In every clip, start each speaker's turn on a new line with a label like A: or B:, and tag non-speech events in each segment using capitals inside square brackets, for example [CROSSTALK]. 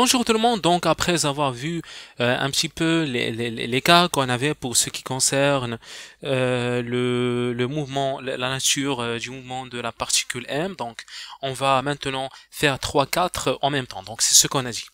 A: Bonjour tout le monde, donc après avoir vu euh, un petit peu les, cas qu'on avait pour ce qui concerne euh, le, mouvement, la nature euh, du mouvement de la particule M, donc on va maintenant faire 3-4 en même temps, donc c'est ce qu'on a dit.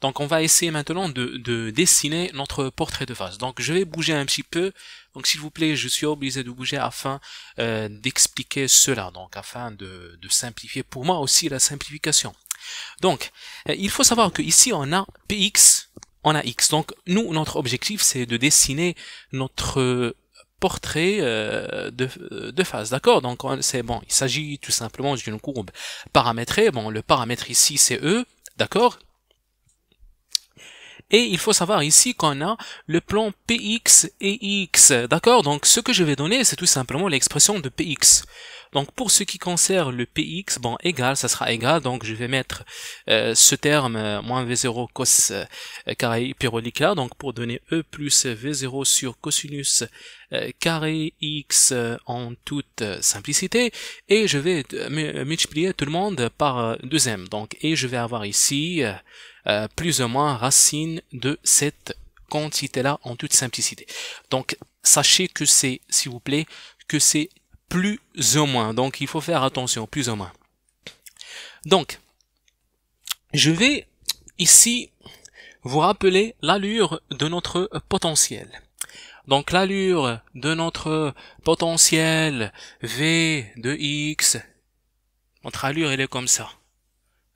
A: Donc on va essayer maintenant de, dessiner notre portrait de face. Donc je vais bouger un petit peu. Donc s'il vous plaît, je suis obligé de bouger afin d'expliquer cela. Donc afin de simplifier pour moi aussi la simplification. Donc, euh, il faut savoir qu'ici, on a px, on a x. Donc, nous, notre objectif, c'est de dessiner notre euh, portrait euh, de, de phase, d'accord Donc, c'est bon, il s'agit tout simplement d'une courbe paramétrée. Bon, le paramètre ici, c'est E, d'accord et il faut savoir ici qu'on a le plan px et x, d'accord Donc ce que je vais donner, c'est tout simplement l'expression de px. Donc pour ce qui concerne le px, bon égal, ça sera égal, donc je vais mettre euh, ce terme euh, moins v0 cos euh, carré hyperbolique là, donc pour donner e plus v0 sur cosinus carré x en toute simplicité, et je vais multiplier tout le monde par 2m. donc et je vais avoir ici euh, plus ou moins racine de cette quantité-là en toute simplicité. Donc sachez que c'est, s'il vous plaît, que c'est plus ou moins. Donc il faut faire attention, plus ou moins. Donc, je vais ici vous rappeler l'allure de notre potentiel. Donc l'allure de notre potentiel V de X, notre allure elle est comme ça.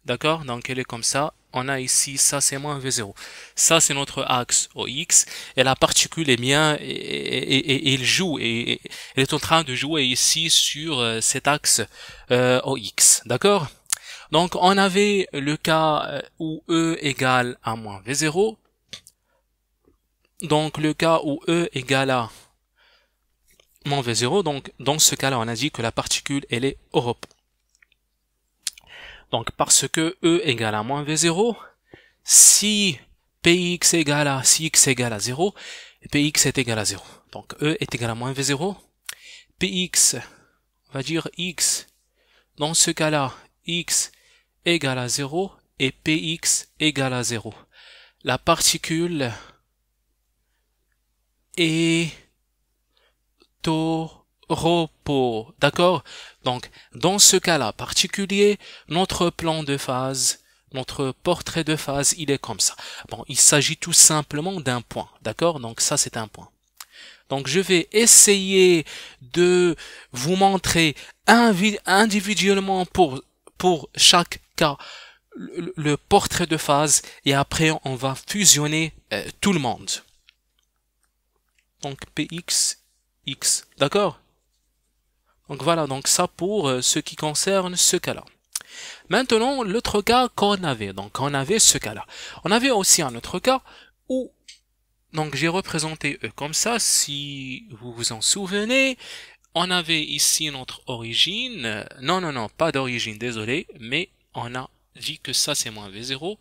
A: D'accord Donc elle est comme ça, on a ici, ça c'est moins V0. Ça c'est notre axe OX, et la particule est bien, et, il joue, et, elle est en train de jouer ici sur euh, cet axe OX, euh, d'accord Donc on avait le cas euh, où E égale à moins V0, donc le cas où E égale à moins V0, donc dans ce cas-là on a dit que la particule elle est au repos. Donc parce que E égale à moins V0, si Px égale à, si x égale à 0, Px est égal à 0. Donc E est égal à moins V0. Px, on va dire x, dans ce cas-là, x égale à 0 et Px égale à 0. La particule est taux repos. D'accord Donc, dans ce cas-là particulier, notre plan de phase, notre portrait de phase, il est comme ça. Bon, il s'agit tout simplement d'un point. D'accord Donc ça, c'est un point. Donc je vais essayer de vous montrer individuellement pour, pour chaque cas le, portrait de phase et après on va fusionner euh, tout le monde. Donc px, x, d'accord donc voilà, donc ça pour euh, ce qui concerne ce cas-là. Maintenant, l'autre cas qu'on avait, donc on avait ce cas-là. On avait aussi un autre cas où, donc j'ai représenté comme ça, si vous vous en souvenez, on avait ici notre origine, non non non, pas d'origine, désolé, mais on a dit que ça c'est moins V0,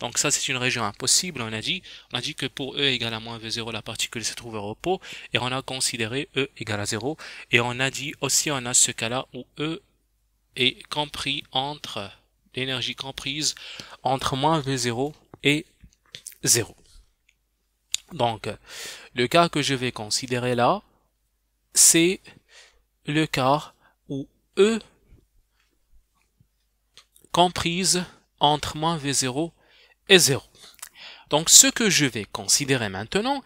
A: donc ça, c'est une région impossible, on a dit. On a dit que pour E égale à moins V0, la particule se trouve au repos, et on a considéré E égale à 0, et on a dit aussi, on a ce cas-là où E est compris entre, l'énergie comprise entre moins V0 et 0. Donc, le cas que je vais considérer là, c'est le cas où E comprise entre moins V0 0. Donc ce que je vais considérer maintenant,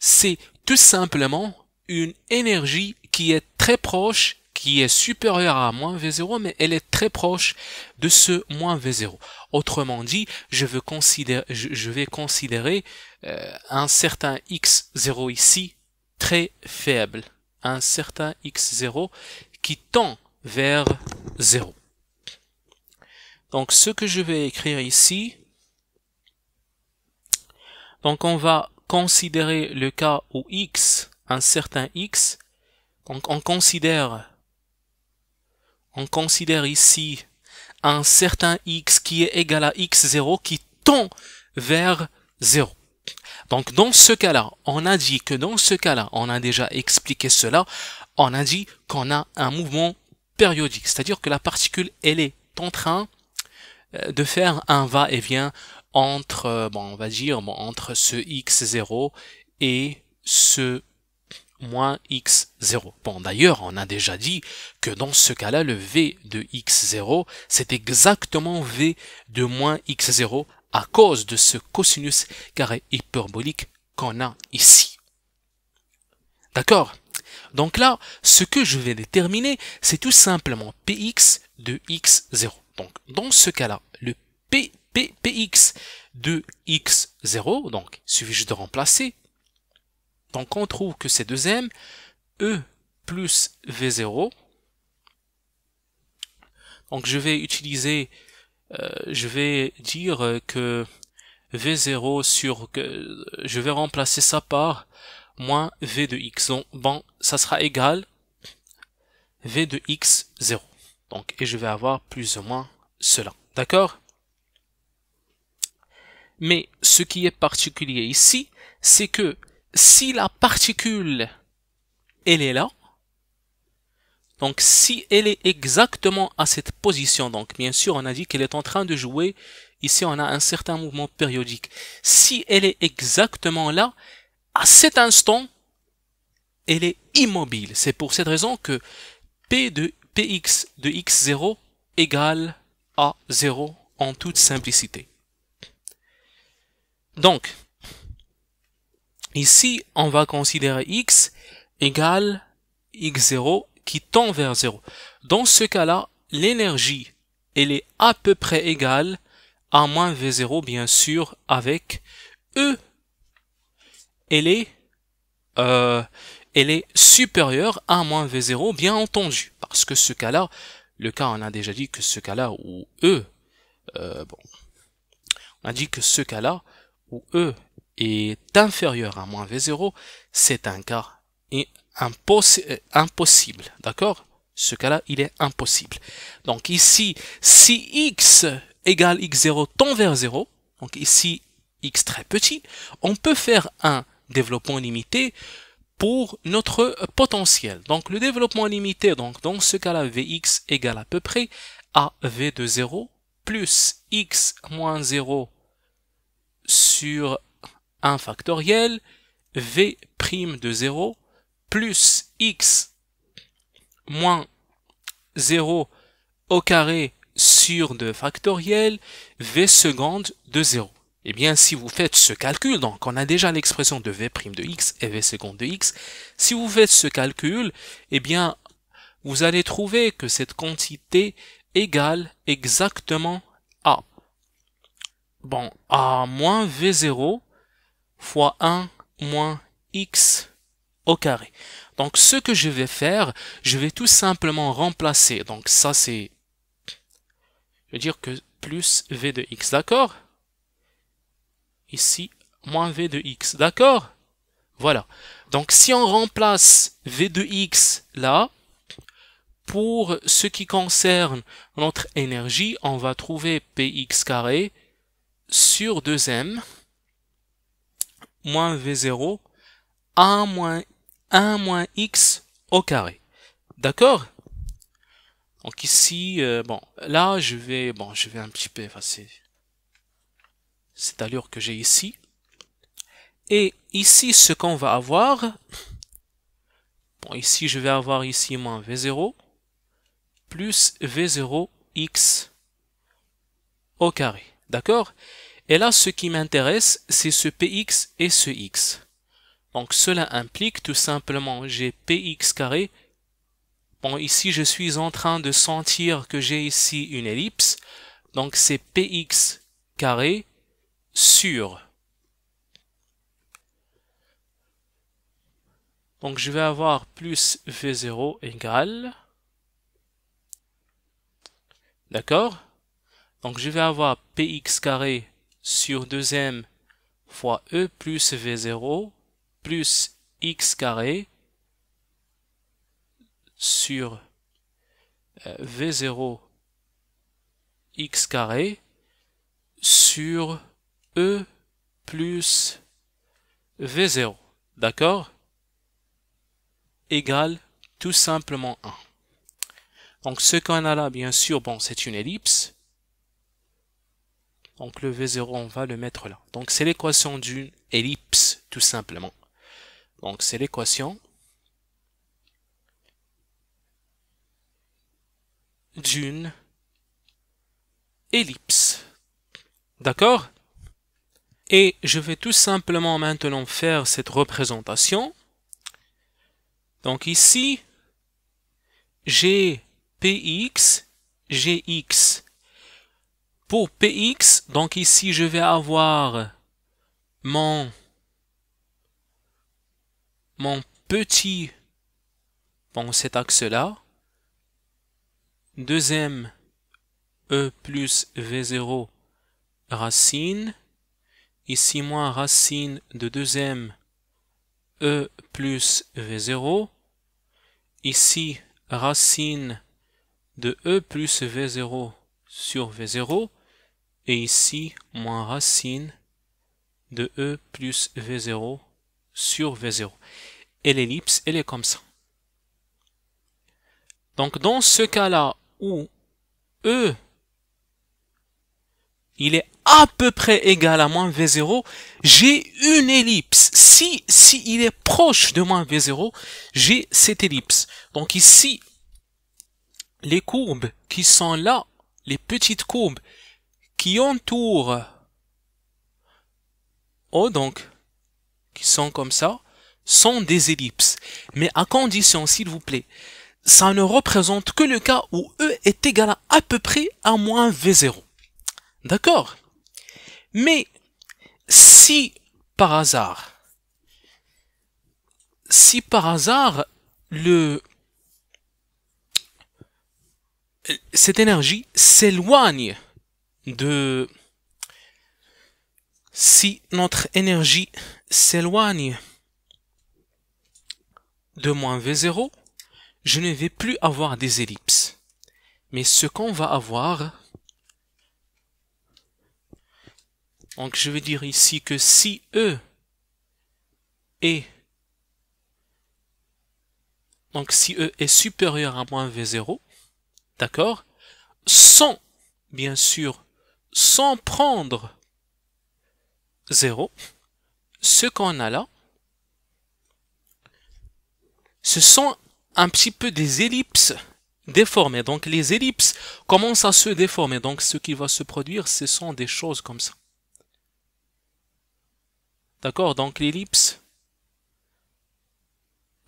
A: c'est tout simplement une énergie qui est très proche, qui est supérieure à moins V0, mais elle est très proche de ce moins V0. Autrement dit, je, veux considérer, je vais considérer euh, un certain X0 ici très faible, un certain X0 qui tend vers 0. Donc ce que je vais écrire ici, donc on va considérer le cas où x, un certain x, donc on considère, on considère ici un certain x qui est égal à x0 qui tend vers 0. Donc dans ce cas-là, on a dit que dans ce cas-là, on a déjà expliqué cela, on a dit qu'on a un mouvement périodique, c'est-à-dire que la particule, elle est en train euh, de faire un va-et-vient entre, euh, bon, on va dire, entre ce x0 et ce moins x0. Bon, d'ailleurs, on a déjà dit que dans ce cas-là, le v de x0, c'est exactement v de moins x0 à cause de ce cosinus carré hyperbolique qu'on a ici. D'accord Donc là, ce que je vais déterminer, c'est tout simplement px de x0. Donc, dans ce cas-là, le p px de x0, donc il suffit juste de remplacer. Donc on trouve que c'est 2m, e plus v0. Donc je vais utiliser, euh, je vais dire que v0 sur, que je vais remplacer ça par moins v de x. Donc bon, ça sera égal v de x0. Donc, et je vais avoir plus ou moins cela. D'accord mais ce qui est particulier ici, c'est que si la particule, elle est là, donc si elle est exactement à cette position, donc bien sûr on a dit qu'elle est en train de jouer, ici on a un certain mouvement périodique. Si elle est exactement là, à cet instant, elle est immobile. C'est pour cette raison que P de Px de x0 égale à 0 en toute simplicité. Donc, ici, on va considérer x égale x0 qui tend vers 0. Dans ce cas-là, l'énergie, elle est à peu près égale à moins V0, bien sûr, avec E. Elle est, euh, elle est supérieure à moins V0, bien entendu. Parce que ce cas-là, le cas, on a déjà dit que ce cas-là, où E, euh, bon, on a dit que ce cas-là, où E est inférieur à moins V0, c'est un cas euh, impossible. D'accord Ce cas-là, il est impossible. Donc ici, si X égale X0 tend vers 0, donc ici, X très petit, on peut faire un développement limité pour notre potentiel. Donc le développement limité, donc dans ce cas-là, Vx égale à peu près à V de 0 plus X moins 0 sur 1 factoriel, v' prime de 0 plus x moins 0 au carré sur 2 factoriel, v seconde de 0. Eh bien, si vous faites ce calcul, donc on a déjà l'expression de v' prime de x et v seconde de x, si vous faites ce calcul, eh bien, vous allez trouver que cette quantité égale exactement à Bon, à moins V0 fois 1 moins x au carré. Donc ce que je vais faire, je vais tout simplement remplacer. Donc ça c'est, je veux dire que plus v de x, d'accord Ici, moins v de x, d'accord Voilà. Donc si on remplace v de x là, pour ce qui concerne notre énergie, on va trouver px carré sur 2m moins v0 1 moins 1 x au carré. D'accord Donc ici, euh, bon, là je vais, bon, je vais un petit peu effacer cette allure que j'ai ici. Et ici, ce qu'on va avoir, bon, ici je vais avoir ici moins v0 plus v0 x au carré. D'accord et là, ce qui m'intéresse, c'est ce px et ce x. Donc cela implique tout simplement j'ai px carré. Bon, ici, je suis en train de sentir que j'ai ici une ellipse. Donc c'est px carré sur. Donc je vais avoir plus v0 égale. D'accord Donc je vais avoir px carré sur 2m fois e plus v0 plus x carré sur euh, v0 x carré sur e plus v0, d'accord Égal tout simplement 1. Donc ce qu'on a là, bien sûr, bon, c'est une ellipse. Donc le V0, on va le mettre là. Donc c'est l'équation d'une ellipse, tout simplement. Donc c'est l'équation d'une ellipse. D'accord Et je vais tout simplement maintenant faire cette représentation. Donc ici, j'ai px, gx pour px, donc ici je vais avoir mon, mon petit, bon cet axe-là, deuxième e plus v0 racine, ici moins racine de 2m e plus v0, ici racine de e plus v0 sur v0, et ici, moins racine de E plus V0 sur V0. Et l'ellipse, elle est comme ça. Donc dans ce cas-là où E, il est à peu près égal à moins V0, j'ai une ellipse. Si, si il est proche de moins V0, j'ai cette ellipse. Donc ici, les courbes qui sont là, les petites courbes qui entourent O donc, qui sont comme ça, sont des ellipses. Mais à condition, s'il vous plaît, ça ne représente que le cas où E est égal à à peu près à moins V0. D'accord Mais si par hasard, si par hasard le cette énergie s'éloigne de si notre énergie s'éloigne de moins V0, je ne vais plus avoir des ellipses. Mais ce qu'on va avoir, donc je vais dire ici que si E est donc si E est supérieur à moins V0, d'accord, sans bien sûr sans prendre 0, ce qu'on a là, ce sont un petit peu des ellipses déformées. Donc les ellipses commencent à se déformer. Donc ce qui va se produire, ce sont des choses comme ça. D'accord Donc l'ellipse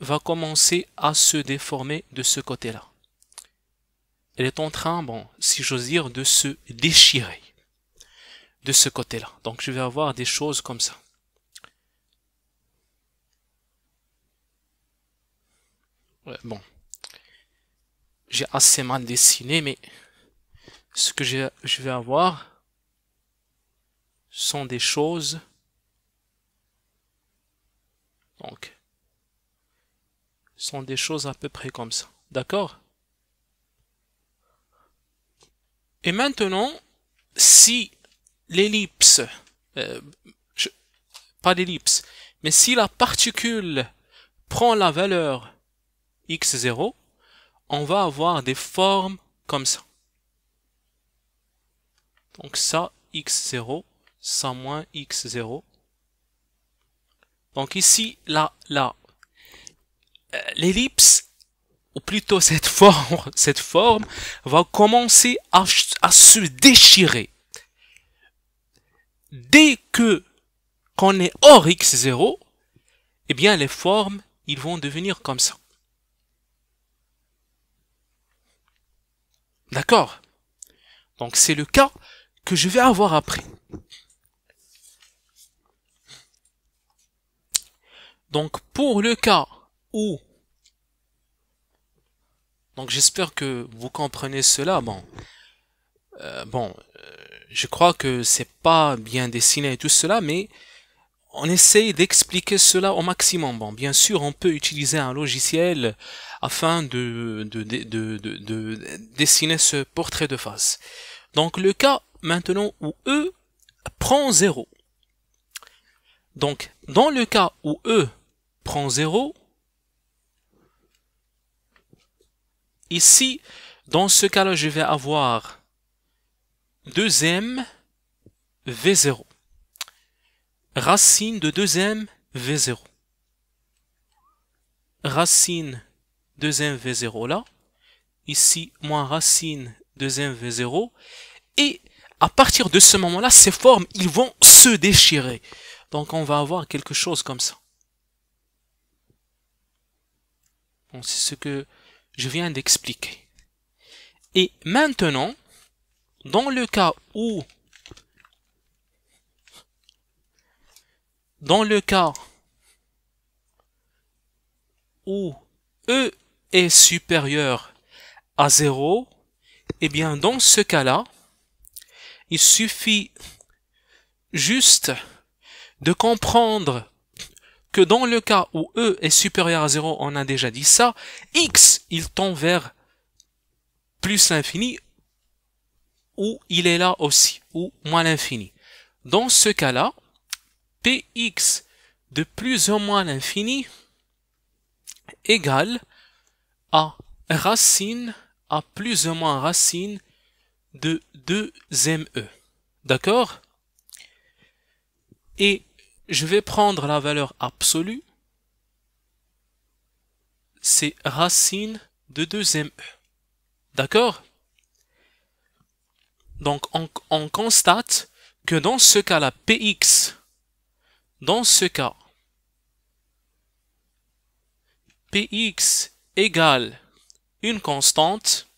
A: va commencer à se déformer de ce côté-là. Elle est en train, bon, si j'ose dire, de se déchirer de ce côté-là. Donc je vais avoir des choses comme ça. Ouais, bon. J'ai assez mal dessiné, mais ce que je, je vais avoir sont des choses. Donc, sont des choses à peu près comme ça. D'accord Et maintenant, si l'ellipse, euh, pas l'ellipse, mais si la particule prend la valeur x0, on va avoir des formes comme ça. Donc ça, x0, ça moins x0. Donc ici, là, là, euh, l'ellipse, ou plutôt cette forme, [LAUGHS] cette forme va commencer à se déchirer dès que qu'on est hors x0, eh bien les formes, ils vont devenir comme ça. D'accord Donc c'est le cas que je vais avoir après. Donc pour le cas où... Donc j'espère que vous comprenez cela. Bon, euh, bon je crois que c'est pas bien dessiné et tout cela, mais on essaye d'expliquer cela au maximum. Bon, bien sûr, on peut utiliser un logiciel afin de, de, de dessiner ce portrait de face. Donc le cas maintenant où E prend 0. Donc dans le cas où E prend 0, ici, dans ce cas-là, je vais avoir 2m V0. Racine de 2m V0. Racine 2m V0 là. Ici, moins racine 2m V0. Et à partir de ce moment-là, ces formes, ils vont se déchirer. Donc on va avoir quelque chose comme ça. Bon, C'est ce que je viens d'expliquer. Et maintenant, dans le cas où... Dans le cas où E est supérieur à 0, eh bien dans ce cas-là, il suffit juste de comprendre que dans le cas où E est supérieur à 0, on a déjà dit ça, X, il tend vers plus l'infini ou il est là aussi, ou moins l'infini. Dans ce cas-là, px de plus ou moins l'infini égale à racine à plus ou moins racine de 2me. E. D'accord Et je vais prendre la valeur absolue, c'est racine de 2me. E. D'accord donc on, constate que dans ce cas-là, Px, dans ce cas, Px égale une constante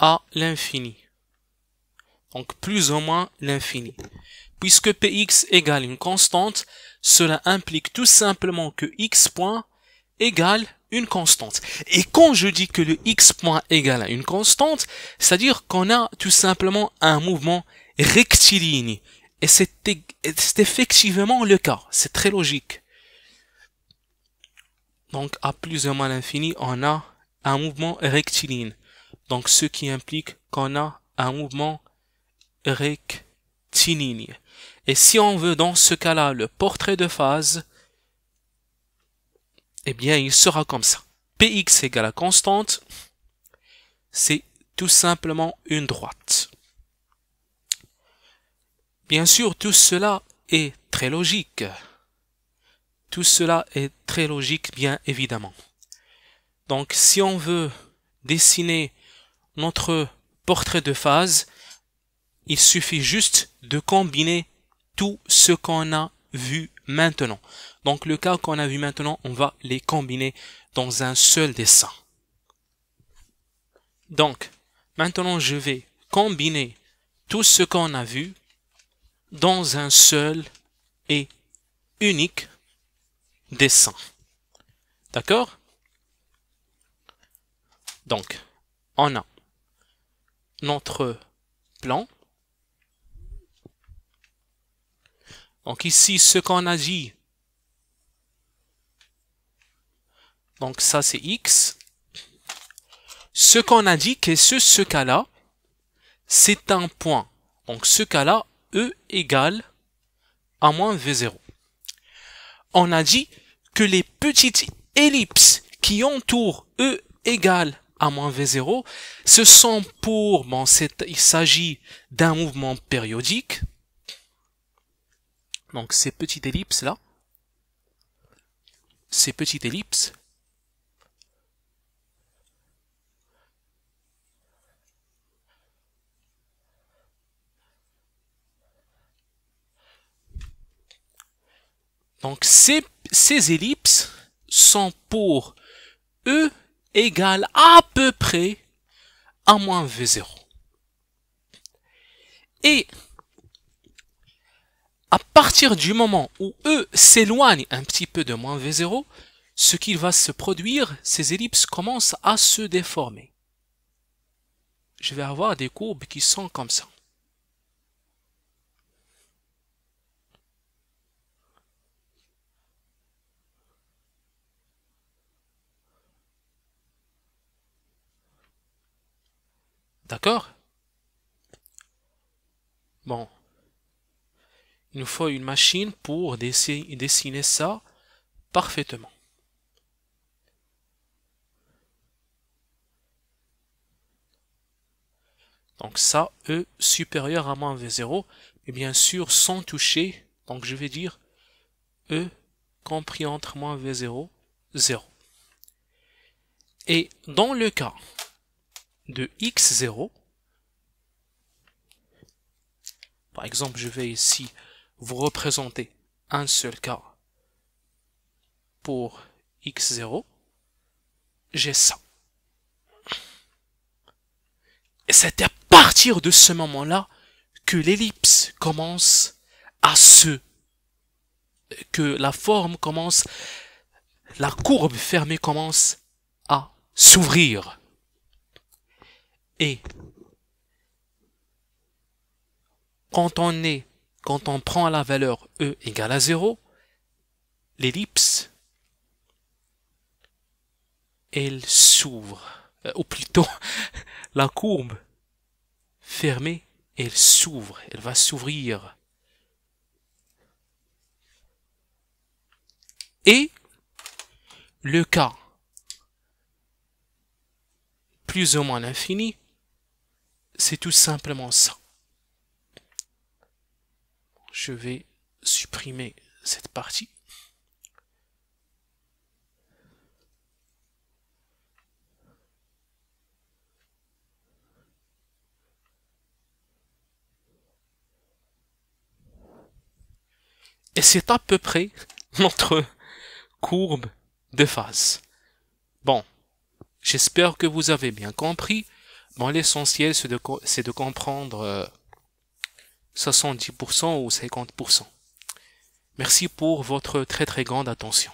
A: à l'infini. Donc plus ou moins l'infini. Puisque Px égale une constante, cela implique tout simplement que x point égale une constante. Et quand je dis que le x point égale à une constante, c'est-à-dire qu'on a tout simplement un mouvement rectiligne. Et c'est effectivement le cas. C'est très logique. Donc, à plus ou moins l'infini, on a un mouvement rectiligne. Donc, ce qui implique qu'on a un mouvement rectiligne. Et si on veut, dans ce cas-là, le portrait de phase, eh bien il sera comme ça. Px égale à constante, c'est tout simplement une droite. Bien sûr, tout cela est très logique. Tout cela est très logique, bien évidemment. Donc, si on veut dessiner notre portrait de phase, il suffit juste de combiner tout ce qu'on a vu maintenant. Donc le cas qu'on a vu maintenant, on va les combiner dans un seul dessin. Donc, maintenant je vais combiner tout ce qu'on a vu dans un seul et unique dessin. D'accord Donc, on a notre plan. Donc ici, ce qu'on a dit Donc ça c'est x. Ce qu'on a dit que ce cas-là, c'est un point. Donc ce cas-là, E égale à moins V0. On a dit que les petites ellipses qui entourent E égale à moins V0, ce sont pour, bon, il s'agit d'un mouvement périodique. Donc ces petites ellipses là, ces petites ellipses, Donc ces, ellipses sont pour E égale à peu près à moins V0. Et à partir du moment où E s'éloigne un petit peu de moins V0, ce qu'il va se produire, ces ellipses commencent à se déformer. Je vais avoir des courbes qui sont comme ça. D'accord Bon. Il nous faut une machine pour dessiner ça parfaitement. Donc ça, E supérieur à moins V0, et bien sûr sans toucher, donc je vais dire E compris entre moins V0, 0. Et dans le cas de x0. Par exemple, je vais ici vous représenter un seul cas pour x0. J'ai ça. c'est à partir de ce moment-là que l'ellipse commence à se... que la forme commence... la courbe fermée commence à s'ouvrir. Et, Quand on est, quand on prend la valeur E égale à 0, l'ellipse, elle s'ouvre, euh, ou plutôt [LAUGHS] la courbe fermée, elle s'ouvre, elle va s'ouvrir. Et le cas plus ou moins l'infini c'est tout simplement ça. Je vais supprimer cette partie. Et c'est à peu près [LAUGHS] notre courbe de face. Bon, j'espère que vous avez bien compris. Bon, l'essentiel, c'est de, de, comprendre 70% euh, ou 50%. Merci pour votre très très grande attention.